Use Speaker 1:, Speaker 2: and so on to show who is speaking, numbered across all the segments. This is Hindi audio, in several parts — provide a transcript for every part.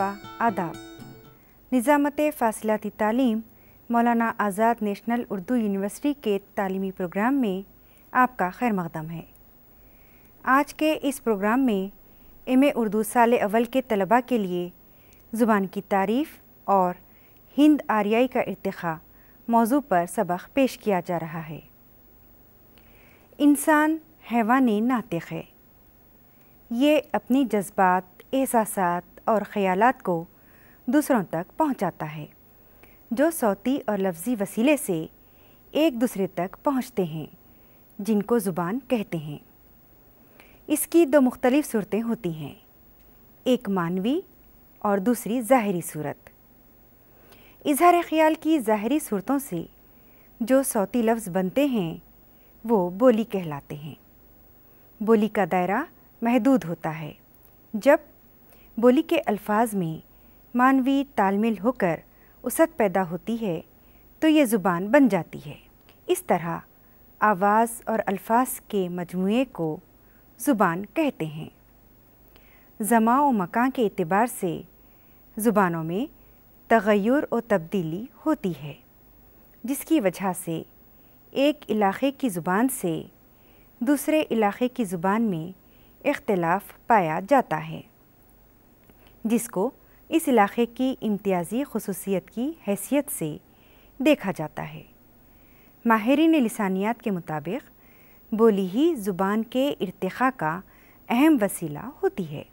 Speaker 1: आपा आदाब निज़ामत फासिलाती तालीम मौलाना आज़ाद नेशनल उर्दू यूनिवर्सिटी के तालीमी प्रोग्राम में आपका खैर मकदम है आज के इस प्रोग्राम में एम ए उर्दू साल अवल के तलबा के लिए ज़ुबान की तारीफ़ और हिंद आर्याई का इरतखा मौजू पर सबक पेश किया जा रहा है इंसान हैवान नातिक है ये अपनी जज्बात एहसास और ख़्याल को दूसरों तक पहुँचाता है जो सौती और लफ्ज़ी वसीले से एक दूसरे तक पहुँचते हैं जिनको ज़ुबान कहते हैं इसकी दो मुख्तलिफ़ सूरतें होती हैं एक मानवी और दूसरी ज़ाहरी सूरत इजहार ख्याल की ज़ाहरी सूरतों से जो सौती लफ्ज़ बनते हैं वो बोली कहलाते हैं बोली का दायरा महदूद होता है जब बोली के अल्फाज में मानवी तालमेल होकर उसत पैदा होती है तो ये ज़ुबान बन जाती है इस तरह आवाज़ और अल्फाज के मजमू को ज़ुबान कहते हैं जमा व मकां के अतबार से ज़ुबानों में तगैर व तब्दीली होती है जिसकी वजह से एक इलाके की ज़ुबान से दूसरे इलाके की ज़ुबान में इख्तलाफ पाया जाता है जिसको इस इलाके की इम्तियाजी खसूसियत की हैसियत से देखा जाता है माहरीन लसानियात के मुताबिक बोली ही ज़ुबान के इरतखा का अहम वसीला होती है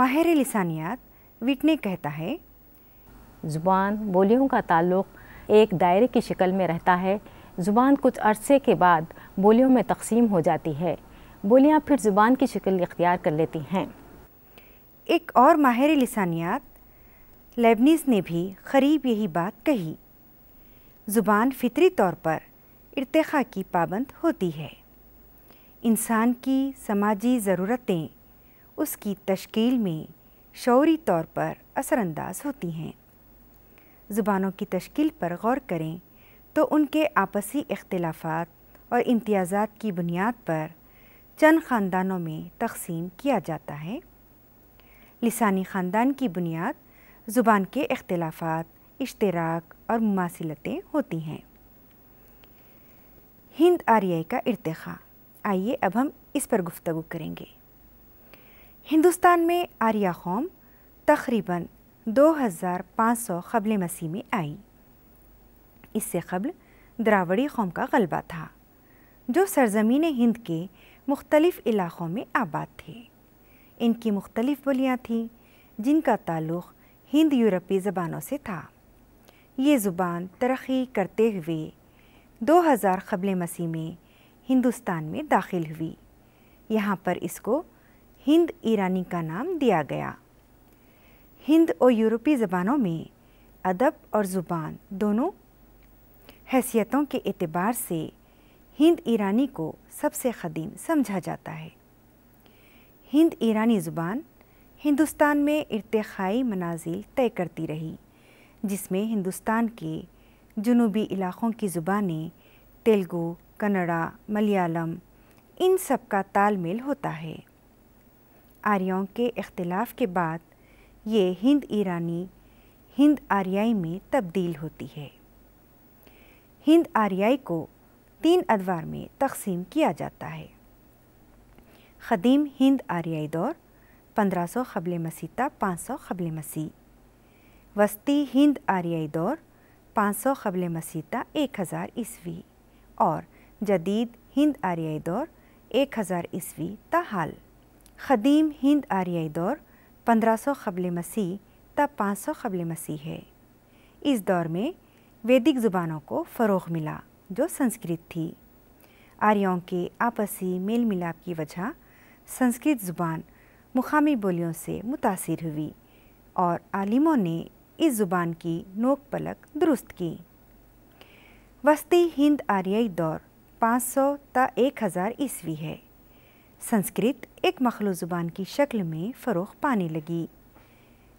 Speaker 1: माहिर लसानियात विटने कहता है ज़ुबान बोलियों का ताल्लुक़ एक दायरे की शक्ल में रहता है ज़ुबान कुछ अरसे के बाद बोलियों में तकसीम हो जाती है बोलियाँ फिर ज़ुबान की शक्ल इख्तियार कर लेती हैं एक और माहिर लसानियात लेबनिस ने भी करीब यही बात कही ज़ुबान फितरी तौर पर इरतखा की पाबंद होती है इंसान की समाजी ज़रूरतें उसकी तश्कील में शौरी तौर पर असरानंदाज होती हैं ज़ुबानों की तश्कील पर गौर करें तो उनके आपसी अख्तिलाफ़ और इम्तियाज़ की बुनियाद पर चंद ख़ानदानों में तकसीम किया जाता है लसानी ख़ानदान की बुनियाद ज़ुबान के अख्तिलाफ़ात इश्तराक और मुासिलतें होती हैं हिंद आर्याई का इरतखा आइए अब हम इस पर गुफ्तु करेंगे हिंदुस्तान में आर्या कौम तकरीबन 2500 कबल मसीह में आई इससे कबल द्रावड़ी कौम का गलबा था जो सरजमीन हिंद के मुख्तलिफ़ इलाक़ों में आबाद थे इनकी मुख्तलिफ़ बोलियाँ थीं जिनका ताल्लुक़ हिंद यूरोपी ज़बानों से था ये ज़ुबान तरक्की करते हुए 2000 हज़ार कबल मसीह में हिंदुस्तान में दाखिल हुई यहाँ पर इसको हिंद ईरानी का नाम दिया गया हिंद और यूरोपी ज़बानों में अदब और ज़ुबान दोनों हैसियतों के अतबार से हिंद ईरानी को सबसे कदीम समझा जाता है हिंद ईरानी ज़ुबान हिंदुस्तान में इरतखाई मनाजिल तय करती रही जिसमें हिंदुस्तान के जनूबी इलाक़ों की ज़ुबानें तेलुगु कन्नड़ा मलयालम इन सब का तालमेल होता है आर्यों के अख्तिलाफ़ के बाद ये हिंद ईरानी हिंद आर्याई में तब्दील होती है हिंद आर्याई को तीन अदवार में तकसीम किया जाता है ख़दीम हिंद आर्याई दौर 1500 सौ खबल मसीह तक पाँच सौ खबल मसीह वस्ती हिंद आर्याई दौर 500 सौ खबल मसीह तक एक हज़ार ईस्वी और जदीद हिंद आर्याई दौर एक हज़ार ईस्वी त हाल ख़दीम हिंद आर्याई दौर 1500 सौ खबल मसीह त पाँच सौ खबल मसीह है इस दौर में वैदिक ज़ुबानों को फ़रोग मिला जो संस्कृत थी आर्यों के आपसी मेल मिलाप की वजह संस्कृत ज़ुबान मुकामी बोलियों से मुतासर हुई और आलिमों ने इस ज़ुबान की नोक पलक दुरुस्त की वस्ती हिंद आर्याई दौर 500 एक हज़ार ईस्वी है संस्कृत एक मखलू ज़ुबान की शक्ल में फ़रोख पाने लगी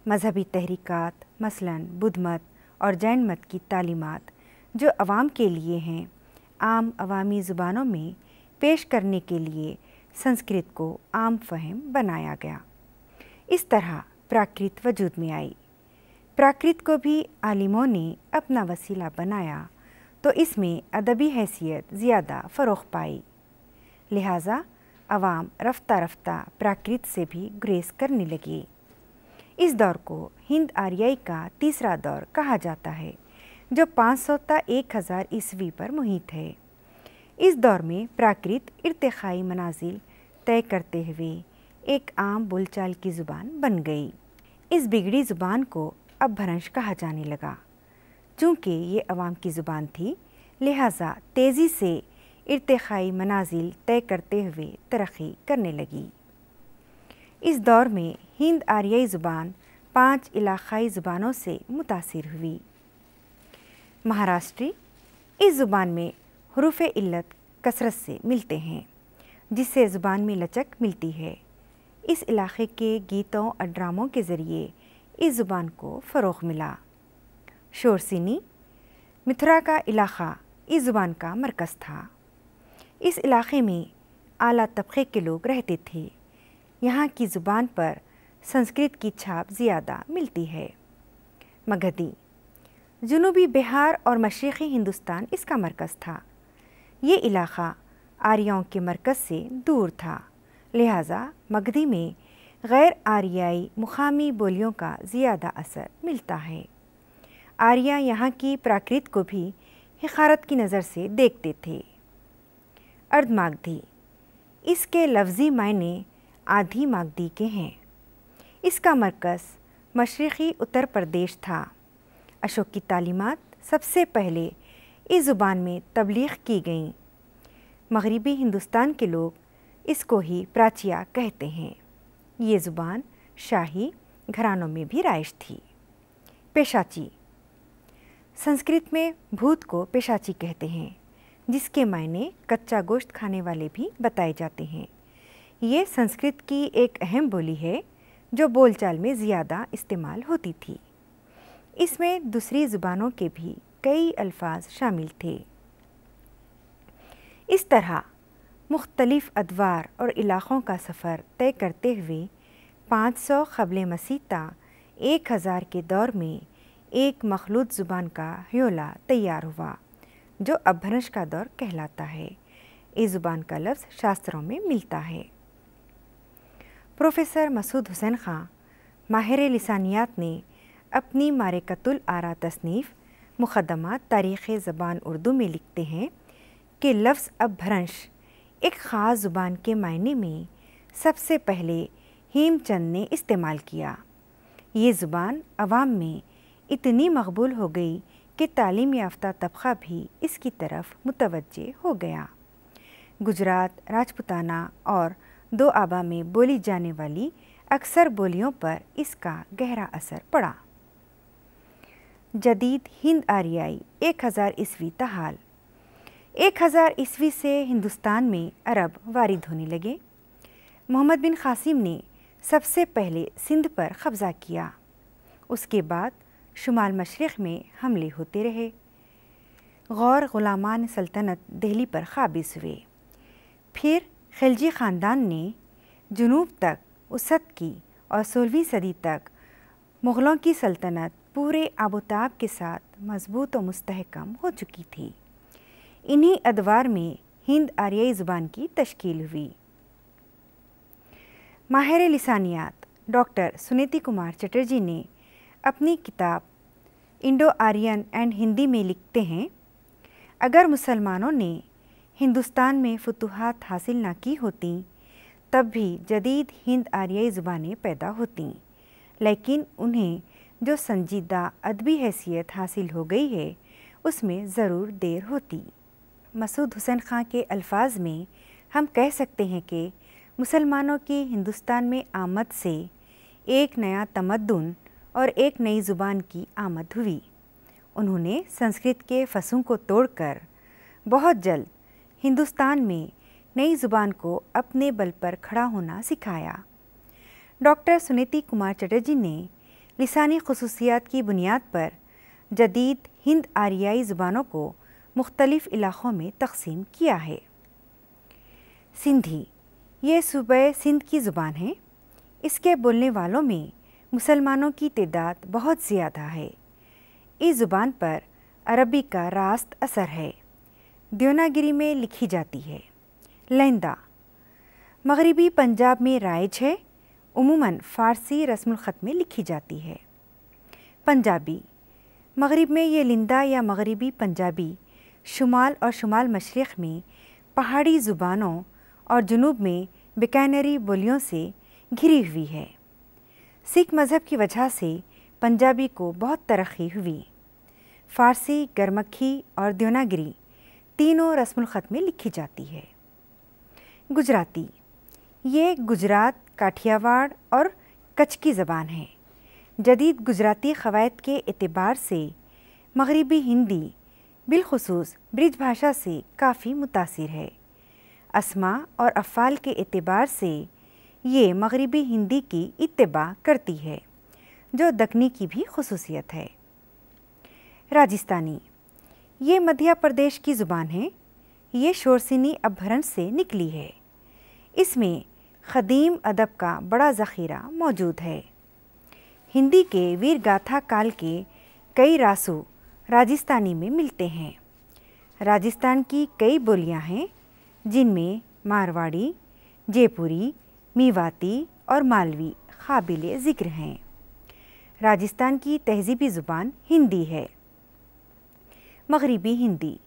Speaker 1: मजहबी तहरीक मसलन बुद्ध मत और जैन मत की तालीमत जो आवाम के लिए हैं आम अवामी ज़ुबानों में पेश करने के लिए संस्कृत को आम फहम बनाया गया इस तरह प्राकृत वजूद में आई प्राकृत को भी आलिमों ने अपना वसीला बनाया तो इसमें अदबी हैसियत ज़्यादा फ़रोख पाई लिहाजा आवाम रफ्ता रफ्ता प्राकृत से भी ग्रेस करने लगी इस दौर को हिंद आर्याई का तीसरा दौर कहा जाता है जो 500 सौ एक हज़ार ईस्वी पर मुहित है इस दौर में प्राकृत इरतखाई मनाजिल तय करते हुए एक आम बोलचाल की ज़ुबान बन गई इस बिगड़ी ज़ुबान को अब भ्रंश कहा जाने लगा चूँकि ये अवाम की ज़ुबान थी लिहाजा तेज़ी से इरतखाई मनाजिल तय करते हुए तरक्की करने लगी इस दौर में हिंद आर्याई ज़ुबान पांच इलाक़ाई ज़ुबानों से मुतासर हुई महाराष्ट्री इस ज़ुबान में हरूफ इल्लत कसरत से मिलते हैं जिससे ज़ुबान में लचक मिलती है इस इलाके के गीतों और ड्रामों के ज़रिए इस ज़ुबान को फ़रोग मिला शोरसिनी मिथुरा का इलाका इस ज़ुबान का मरकज़ था इस इलाके में आला तबके के लोग रहते थे यहाँ की ज़ुबान पर संस्कृत की छाप ज़्यादा मिलती है मगधी जुनूबी बिहार और मशरक़ी हिंदुस्तान इसका मरकज़ था ये इलाक़ा आर्यों के मरकज़ से दूर था लिहाजा मगधी में गैर आर्याई मुकामी बोलियों का ज़्यादा असर मिलता है आर्या यहाँ की प्राकृत को भी हिखारत की नज़र से देखते थे अर्धमागधी इसके लफ्ज़ी मायने आधी मागधी के हैं इसका मरकज़ मशरक़ी उत्तर प्रदेश था अशोक की तालीमत सबसे पहले इस ज़ुबान में तबलीग की गई मगरबी हिंदुस्तान के लोग इसको ही प्राचिया कहते हैं ये ज़ुबान शाही घरानों में भी राइज थी पेशाची संस्कृत में भूत को पेशाची कहते हैं जिसके मायने कच्चा गोश्त खाने वाले भी बताए जाते हैं ये संस्कृत की एक अहम बोली है जो बोलचाल में ज़्यादा इस्तेमाल होती थी इसमें दूसरी ज़ुबानों के भी कई अल्फाज शामिल थे इस तरह मुख्तलिफ़ अदवार और इलाक़ों का सफ़र तय करते हुए 500 सौ ख़बल मसीता एक हज़ार के दौर में एक मखलूत ज़ुबान का ह्योला तैयार हुआ जो अभ्रंश का दौर कहलाता है इस ज़ुबान का लफ्ज़ शास्त्रों में मिलता है प्रोफेसर मसूद हुसैन ख़ां माहिर लसानियात ने अपनी मारकतुल आरा तसनीफ़ मुकदमा तारीख़ ज़बान उर्दू में लिखते हैं कि लफ्ज़ अभ्रंश एक ख़ास ज़ुबान के मायने में सबसे पहले हेमचंद ने इस्तेमाल किया ये ज़ुबान आवाम में इतनी मकबूल हो गई कि तालीम याफ्ता तबका भी इसकी तरफ मुतवजह हो गया गुजरात राजपुताना और दो आबा में बोली जाने वाली अक्सर बोलियों पर इसका गहरा असर पड़ा जदीद हिंद आरियाई एक हज़ार ईस्वी तहाल एक हज़ार ईस्वी से हिंदुस्तान में अरब वारिद होने लगे मोहम्मद बिन कासिम ने सबसे पहले सिंध पर कब्ज़ा किया उसके बाद शुमाल मशरक़ में हमले होते रहे गौर ग़ुलामान सल्तनत दिल्ली पर काबिज हुए फिर खिलजी ख़ानदान ने जुनूब तक उसत की और सोलहवीं सदी तक मुग़लों की सल्तनत पूरे आबोताब के साथ मजबूत और मुस्तहकम हो चुकी थी इन्हीं अदवार में हिंद आर्याई ज़ुबान की तश्कील हुई माहिर लसानियात डॉक्टर सुनीति कुमार चटर्जी ने अपनी किताब इंडो आर्यन एंड हिंदी में लिखते हैं अगर मुसलमानों ने हिंदुस्तान में फतूहत हासिल ना की होती तब भी जदीद हिंद आर्याई ज़ुबानें पैदा होती लेकिन उन्हें जो संजीदा अदबी हैसियत हासिल हो गई है उसमें ज़रूर देर होती मसूद हुसैन खां के अल्फाज में हम कह सकते हैं कि मुसलमानों की हिंदुस्तान में आमद से एक नया तमद्दन और एक नई ज़ुबान की आमद हुई उन्होंने संस्कृत के फसों को तोड़कर बहुत जल्द हिंदुस्तान में नई ज़ुबान को अपने बल पर खड़ा होना सिखाया डॉक्टर सुनीति कुमार चटर्जी ने लसानी खसूसियात की बुनियाद पर जदीद हिंद आरियाई ज़ुबानों को मुख्तलिफ़ इलाक़ों में तकसीम किया है सिंधी ये सूबे सिंध की ज़ुबान है इसके बोलने वालों में मुसलमानों की तदाद बहुत ज़्यादा है इस ज़ुबान पर अरबी का रास्त असर है देवनागिरी में लिखी जाती है लहंदा मगरबी पंजाब में राइज है उमूमन फ़ारसी ख़त में लिखी जाती है पंजाबी मग़रब में ये लिंदा या मगरबी पंजाबी शुमाल और शुमाल मशरक़ में पहाड़ी ज़ुबानों और जनूब में बिकैनरी बोलियों से घिरी हुई है सिख मज़हब की वजह से पंजाबी को बहुत तरक्की हुई फ़ारसी गरमक्खी और देवनागिरी तीनों ख़त में लिखी जाती है गुजराती ये गुजरात काठियावाड़ और कच्छ की ज़बान है जदीद गुजराती क़वायद के अतबार से मगरबी हिंदी बिलखसूस ब्रिज भाषा से काफ़ी मुतासर है असमा और अफ़ाल के अतबार से ये मगरबी हिंदी की इतबा करती है जो दखनी की भी खसूसियत है राजस्थानी ये मध्य प्रदेश की ज़ुबान है ये शोरसिनी अभरण से निकली है इसमें ख़दीम अदब का बड़ा ज़ख़ीरा मौजूद है हिंदी के वीर गाथा काल के कई रासू राजस्थानी में मिलते हैं राजस्थान की कई बोलियां हैं जिनमें मारवाड़ी जयपुरी मीवाती और मालवी काबिल ज़िक्र हैं राजस्थान की तहजीबी ज़ुबान हिंदी है मगरबी हिंदी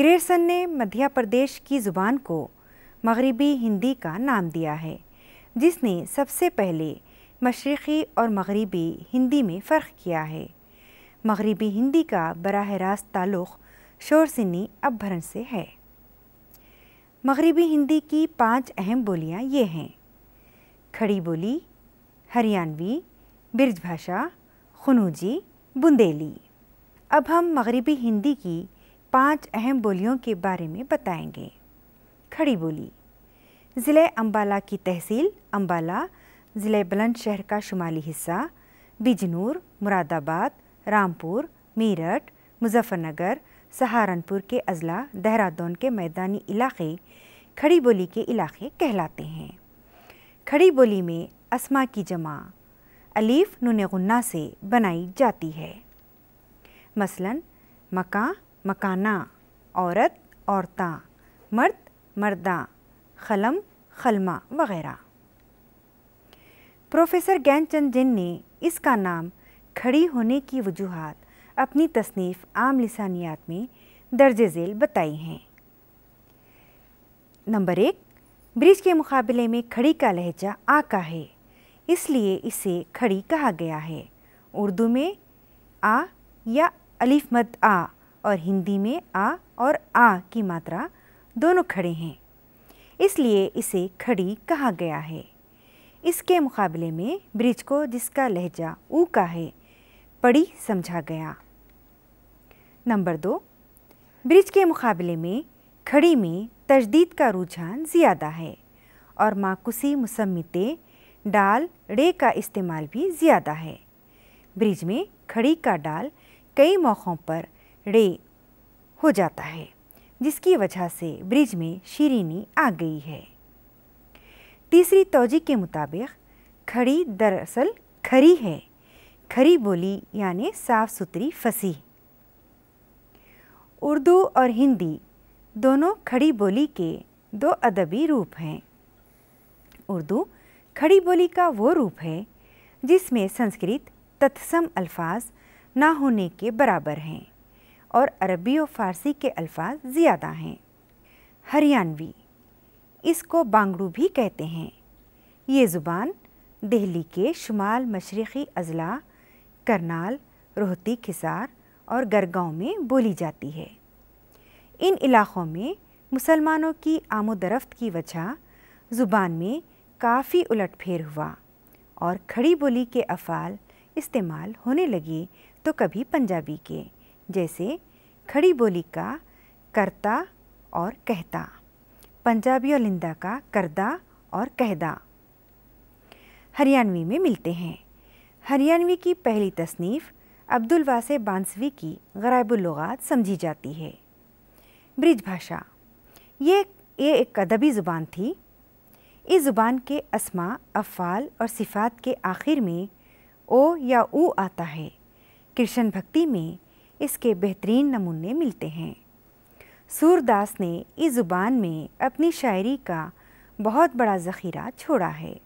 Speaker 1: ग्रेरसन ने मध्य प्रदेश की ज़ुबान को मगरबी हिंदी का नाम दिया है जिसने सबसे पहले मशरक़ी और मगरबी हिंदी में फ़र्क किया है मगरबी हिंदी का बरह रास्त ताल्लुक़ शोर सिनी से है मगरबी हिंदी की पांच अहम बोलियां ये हैं खड़ी बोली हरियाणवी बिरज भाषा खनूजी बुंदेली अब हम मगरबी हिंदी की पांच अहम बोलियों के बारे में बताएंगे खड़ी बोली ज़िले अम्बाला की तहसील अम्बाला ज़िले बुलंदशहर का शुमाली हिस्सा बिजनूर मुरादाबाद रामपुर मेरठ मुजफ्फरनगर सहारनपुर के अजला देहरादून के मैदानी इलाके खड़ी बोली के इलाके कहलाते हैं खड़ी बोली में असमा की जमा अलीफ नुन गुन्ना से बनाई जाती है मसलन मका मकाना औरत औरता मर्द मर्दा खलम खलमा वगैरह प्रोफेसर गैनचंद जिन ने इसका नाम खड़ी होने की वजूहत अपनी तसनीफ़ आम लसानियात में दर्ज झेल बताई हैं नंबर एक ब्रिज के मुकाबले में खड़ी का लहजा आ का है इसलिए इसे खड़ी कहा गया है उर्दू में आ या अलिफ मद आ और हिंदी में आ और आ की मात्रा दोनों खड़े हैं इसलिए इसे खड़ी कहा गया है इसके मुकाबले में ब्रिज को जिसका लहजा ऊ का है पड़ी समझा गया नंबर दो ब्रिज के मुकाबले में खड़ी में तजदीद का रुझान ज़्यादा है और माकुसी मुसम्मित डाल रे का इस्तेमाल भी ज़्यादा है ब्रिज में खड़ी का डाल कई मौक़ों पर रे हो जाता है जिसकी वजह से ब्रिज में शीरीनी आ गई है तीसरी तोजी के मुताबिक खड़ी दरअसल खरी है खरी बोली यानि साफ सुथरी फसी उर्दू और हिंदी दोनों खड़ी बोली के दो अदबी रूप हैं उर्दू खड़ी बोली का वो रूप है जिसमें संस्कृत तत्सम अल्फाज ना होने के बराबर हैं और अरबी और फ़ारसी के अल्फाज ज़्यादा हैं हरियाणवी इसको बांगड़ू भी कहते हैं ये ज़ुबान दिल्ली के शुमाल मशरक़ी अजला करनाल रोहती खिसार और गरगांव में बोली जाती है इन इलाक़ों में मुसलमानों की आमोदरफ्त की वजह ज़ुबान में काफ़ी उलटफेर हुआ और खड़ी बोली के अफ़ाल इस्तेमाल होने लगे तो कभी पंजाबी के जैसे खड़ी बोली का करता और कहता पंजाबी और लिंदा का करदा और कहदा हरियाणवी में मिलते हैं हरियाणवी की पहली तसनीफ़ अब्दुल वासे बांसवी की गरायबुलगात समझी जाती है ब्रिज भाषा ये ये एक अदबी ज़ुबान थी इस ज़ुबान के असमा अफ़ाल और सिफ़ात के आखिर में ओ या ऊ आता है कृष्ण भक्ति में इसके बेहतरीन नमूने मिलते हैं सूरदास ने इस ज़ुबान में अपनी शायरी का बहुत बड़ा ज़ख़ीरा छोड़ा है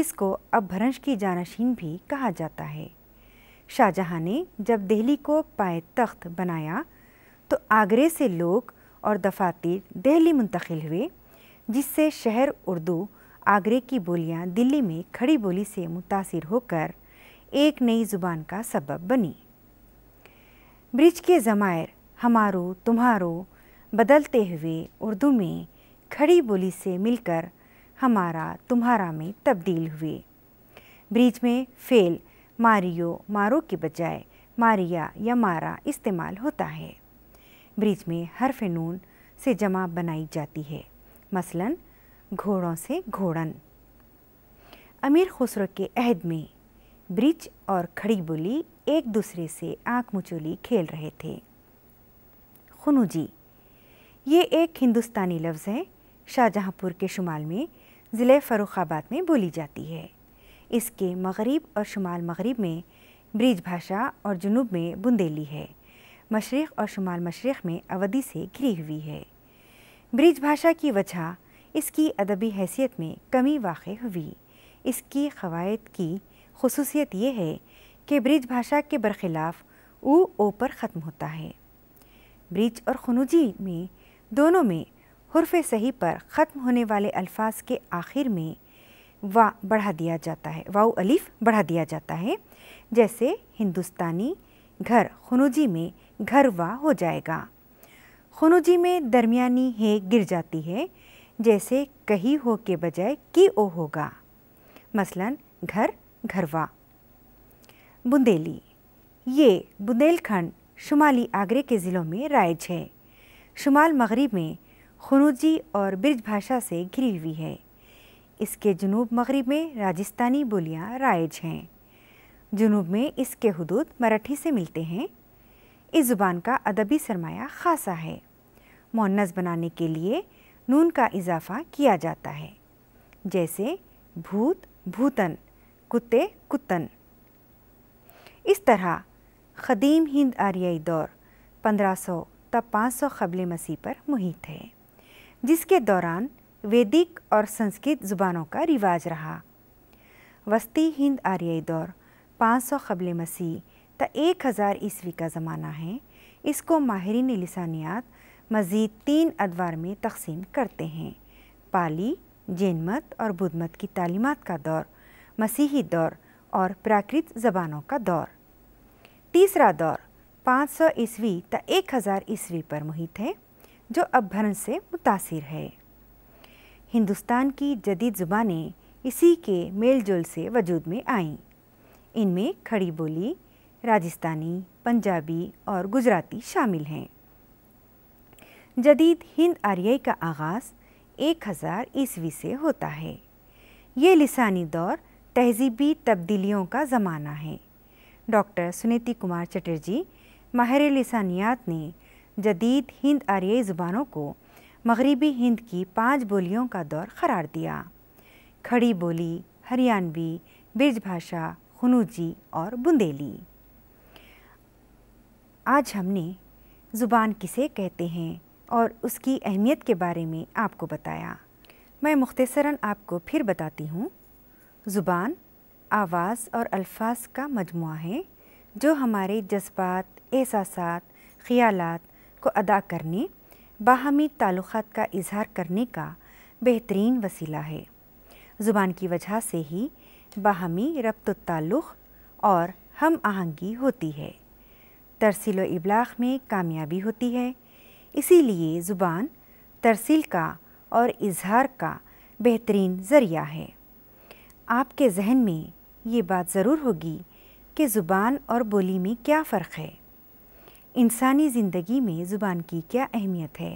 Speaker 1: इसको अब भ्रंश की जानशीन भी कहा जाता है शाहजहाँ ने जब दिल्ली को पाए तख्त बनाया तो आगरे से लोग और दफातर दिल्ली मुंतकिल हुए जिससे शहर उर्दू आगरे की बोलियां दिल्ली में खड़ी बोली से मुतासर होकर एक नई ज़ुबान का सबब बनी ब्रिज के ज़मायर हमारो तुम्हारो बदलते हुए उर्दू में खड़ी बोली से मिलकर हमारा तुम्हारा में तब्दील हुए ब्रिज में फेल मारियो मारो के बजाय मारिया या मारा इस्तेमाल होता है ब्रिज में हरफ नून से जमा बनाई जाती है मसलन घोड़ों से घोड़न अमीर खुसरो के अहद में ब्रिज और खड़ी बोली एक दूसरे से आँख मुचोली खेल रहे थे खुनुजी ये एक हिंदुस्तानी लफ्ज़ है शाहजहाँपुर के शुमाल में ज़िले फ़रुखाबाद में बोली जाती है इसके मगरब और शुमाल मगरब में ब्रिज भाषा और जुनूब में बुंदेली है मशरक़ और शुमाल मशरक़ में अवधि से घिरी हुई है ब्रिज भाषा की वजह इसकी अदबी हैसियत में कमी वाक़ हुई इसकी क़वायद की खसूसियत ये है कि ब्रिज भाषा के बरखिलाफ ऊ ओ पर ख़त्म होता है ब्रिज और खनुजी में दोनों में हरफ सही पर ख़त्म होने वाले अल्फाज के आखिर में वा बढ़ा दिया जाता है वाऊ अलिफ बढ़ा दिया जाता है जैसे हिंदुस्तानी घर खनुजी में घर वा हो जाएगा खनुजी में दरमियानी है गिर जाती है जैसे कही हो के बजाय की ओ होगा मसलन घर घरवा बुंदेली ये बुंदेलखंड शुमाली आगरे के ज़िलों में राइज है शुमाल मगरब में खनूजी और ब्रज भाषा से घिरी हुई है इसके जनूब मगरब में राजस्थानी बोलियां राइज हैं जनूब में इसके हदूद मराठी से मिलते हैं इस ज़ुबान का अदबी सरमाया खासा है मोनस बनाने के लिए नून का इजाफ़ा किया जाता है जैसे भूत भूतन कुत्ते कुत्तन इस तरह ख़दीम हिंद आर्याई दौर 1500 तब 500 सौ कबल मसीह पर मुहित है जिसके दौरान वैदिक और संस्कृत ज़ुबानों का रिवाज रहा वस्ती हिंद आर्याई दौर 500 सौ कबल मसीह त एक हज़ार ईस्वी का ज़माना है इसको माहरीन लसानियात मज़ीद तीन अदवार में तकसीम करते हैं पाली जैन मत और बुद्ध मत की तालीमत का दौर मसीही दौर और प्राकृत जबानों का दौर तीसरा दौर 500 सौ ईस्वी त एक हज़ार ईस्वी पर मुहित है जो अभ्यरण से मुतासर है हिंदुस्तान की जदीद ज़ुबानें इसी के मेलजोल से वजूद में आईं इनमें खड़ी बोली राजस्थानी पंजाबी और गुजराती शामिल हैं जदीद हिंद आर्याई का आगाज़ 1000 हज़ार ईस्वी से होता है ये लिसानी दौर तहजीबी तब्दीलियों का ज़माना है डॉक्टर सुनीति कुमार चटर्जी माहिर लसानियात ने जदीद हिंद आर्याई ज़ुबानों को मगरबी हिंद की पांच बोलियों का दौर करार दिया खड़ी बोली हरियाणवी ब्रज भाषा खनूजी और बुंदेली आज हमने ज़ुबान किसे कहते हैं और उसकी अहमियत के बारे में आपको बताया मैं मुख्तसरा आपको फिर बताती हूँ ज़ुबान आवाज़ और अल्फाज का मजमु है जो हमारे जज्बात एहसास ख़्यालत को अदा करने बाहमी ताल्लुक़ात का इजहार करने का बेहतरीन वसीला है ज़ुबान की वजह से ही बाहमी रब्त और हम आहंगी होती है तरसील इबलाग में कामयाबी होती है इसीलिए ज़ुबान तरसील का और इजहार का बेहतरीन ज़रिया है आपके जहन में ये बात ज़रूर होगी कि ज़ुबान और बोली में क्या फ़र्क है इंसानी ज़िंदगी में ज़ुबान की क्या अहमियत है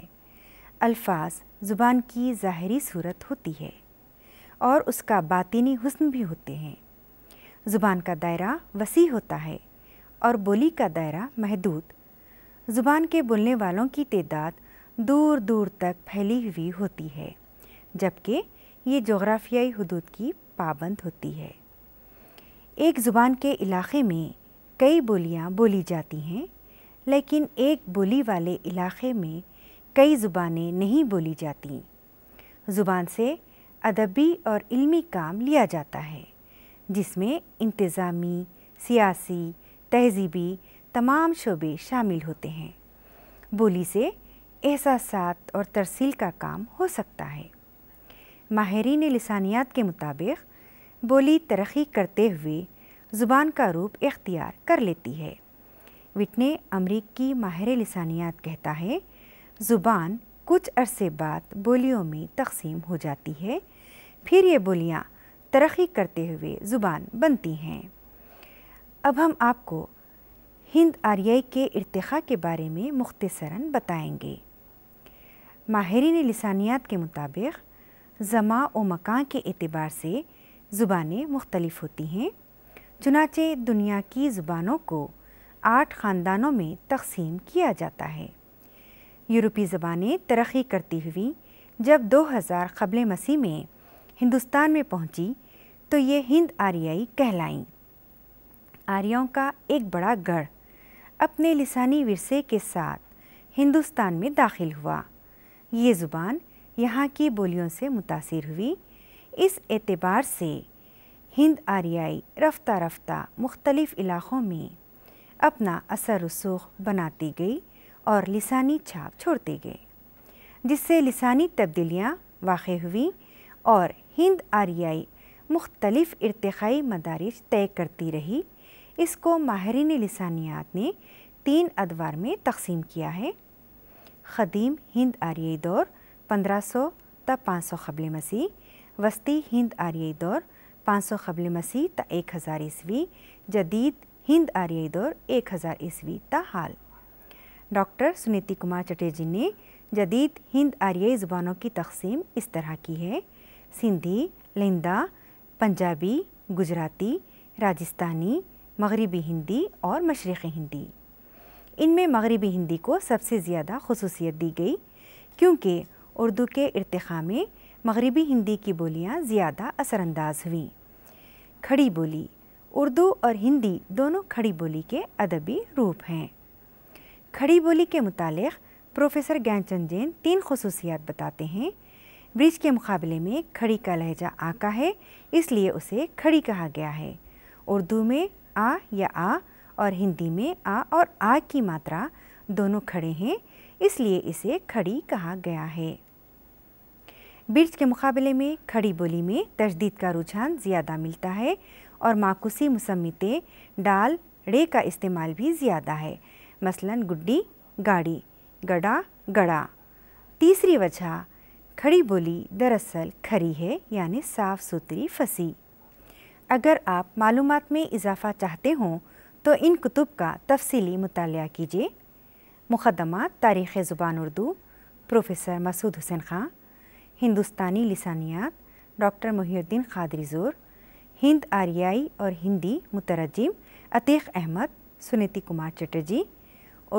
Speaker 1: अल्फाज ज़ुबान की ज़ाहरी सूरत होती है और उसका बातिनी हुस्न भी होते हैं ज़ुबान का दायरा वसी होता है और बोली का दायरा महदूद ज़ुबान के बोलने वालों की तदाद दूर दूर तक फैली हुई होती है जबकि ये जोग्राफियाई हदूद की पाबंद होती है एक ज़ुबान के इलाके में कई बोलियाँ बोली जाती हैं लेकिन एक बोली वाले इलाके में कई ज़ुबानें नहीं बोली जाती ज़ुबान से अदबी और इल्मी काम लिया जाता है जिसमें इंतज़ामी सियासी तहजीबी तमाम शोबे शामिल होते हैं बोली से एहसास और तरसील का काम हो सकता है माहरीन लसानियात के मुताबिक बोली तरक्की करते हुए ज़ुबान का रूप इख्तियार कर लेती है विटने अमरीकी माहिर लसानियात कहता है ज़ुबान कुछ अरसे बाद बोलियों में तकसीम हो जाती है फिर ये बोलियाँ तरक्की करते हुए ज़ुबान बनती हैं अब हम आपको हिंद आर्याई के इरतखा के बारे में मुख्तसरा बताएँगे माहरीन लसानियात के मुताबिक ज़मा व मकान के अतबार से ज़ुबानें मुख्तलफ़ होती हैं चुनाचे दुनिया की ज़ुबानों को आठ ख़ानदानों में तकसीम किया जाता है यूरोपी ज़बानें तरक्की करती हुई जब 2000 कबल मसीह में हिंदुस्तान में पहुंची तो ये हिंद आर्याई कहलाईं आर्यों का एक बड़ा गढ़ अपने लसानी वरसे के साथ हिंदुस्तान में दाखिल हुआ ये ज़ुबान यहाँ की बोलियों से मुतासर हुई इस एतबार से हिंद आर्याई रफ्ता रफ्ता मुख्तलिफ़ इलाक़ों में अपना असर रसूख बनाती गई और लसानी छाप छोड़ती गई जिससे लसानी तब्दीलियाँ वाक़ हुई और हिंद आर्याई मुख्तलिफ़ इरतई मदारज तय करती रही इसको माहरीन लसानियात ने तीन अदवार में तकसीम किया है ख़दीम हिंद आर्याई दौर 1500 पाँच सौ खबल मसीह वस्ती हिंद आर्यी दौर पाँच सौ खबल मसीह एक हज़ार ईस्वी जदीद हिंद आर्यी दौर एक हज़ार ईस्वी त हाल डॉक्टर सुनीति कुमार चटर्जी ने जदीद हिंद आर्यी ज़ुबानों की तकसीम इस तरह की है सिंधी लिंदा पंजाबी गुजराती राजस्थानी मगरबी हिंदी और मशरक़ हिंदी इनमें मगरबी हिंदी को सबसे ज़्यादा खसूसियत दी गई क्योंकि उर्दू के इरतखा में मगरबी हिंदी की बोलियाँ ज़्यादा असरानंदाज हुईं खड़ी बोली उर्दू और हिंदी दोनों खड़ी बोली के अदबी रूप हैं खड़ी बोली के मुतालिक प्रोफेसर ज्ञानचंद जैन तीन खसूसियात बताते हैं ब्रिज के मुकाबले में खड़ी का लहजा आका है इसलिए उसे खड़ी कहा गया है उर्दू में आ या आ और हिंदी में आ और आ की मात्रा दोनों खड़े हैं इसलिए इसे खड़ी कहा गया है बिर्ज के मुकाबले में खड़ी बोली में तजदीद का रुझान ज़्यादा मिलता है और माकूसी मुसम्मतें डाल रे का इस्तेमाल भी ज़्यादा है मसलन गुड्डी गाड़ी गड़ा गड़ा तीसरी वजह खड़ी बोली दरअसल खरी है यानी साफ सुथरी फसी अगर आप मालूम में इजाफ़ा चाहते हों तो इन कुतुब का तफसली मुताल कीजिए मुकदमा तारीख़ ज़ुबान उर्दू प्रोफेसर मसूद हुसैन ख़ान हिंदुस्तानी लसानियात डॉक्टर मुहीद्दीन खादरी ज़ोर हिंद आरियाई और हिंदी मुतरजम अतीक़ अहमद सुनीति कुमार चटर्जी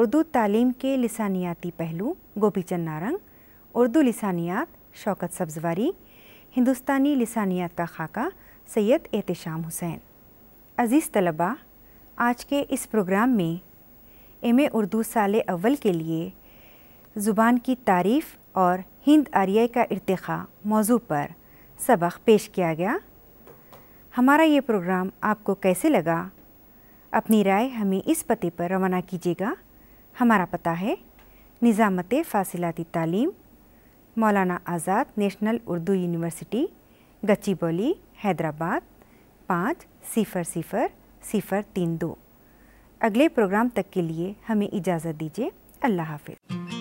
Speaker 1: उर्दू तालीम के लसानियाती पहलू चंद नारंग उर्दू लसानियात शौकत सब्जवारी हिंदुस्तानी लसानियात का खाका सैयद एहतशाम हुसैन अज़ीज़ तलबा आज के इस प्रोग्राम में एम उर्दू साल अव्वल के लिए ज़ुबान की तारीफ़ और हिंद आर्य का इरतखा मौजू पर सबक पेश किया गया हमारा ये प्रोग्राम आपको कैसे लगा अपनी राय हमें इस पते पर रवाना कीजिएगा हमारा पता है निज़ामत फासिलती तालीम मौलाना आज़ाद नेशनल उर्दू यूनिवर्सिटी गच्ची बौली हैदराबाद पाँच सिफ़र सिफ़र सिफ़र तीन दो अगले प्रोग्राम तक के लिए हमें इजाज़त दीजिए अल्लाह हाफिज़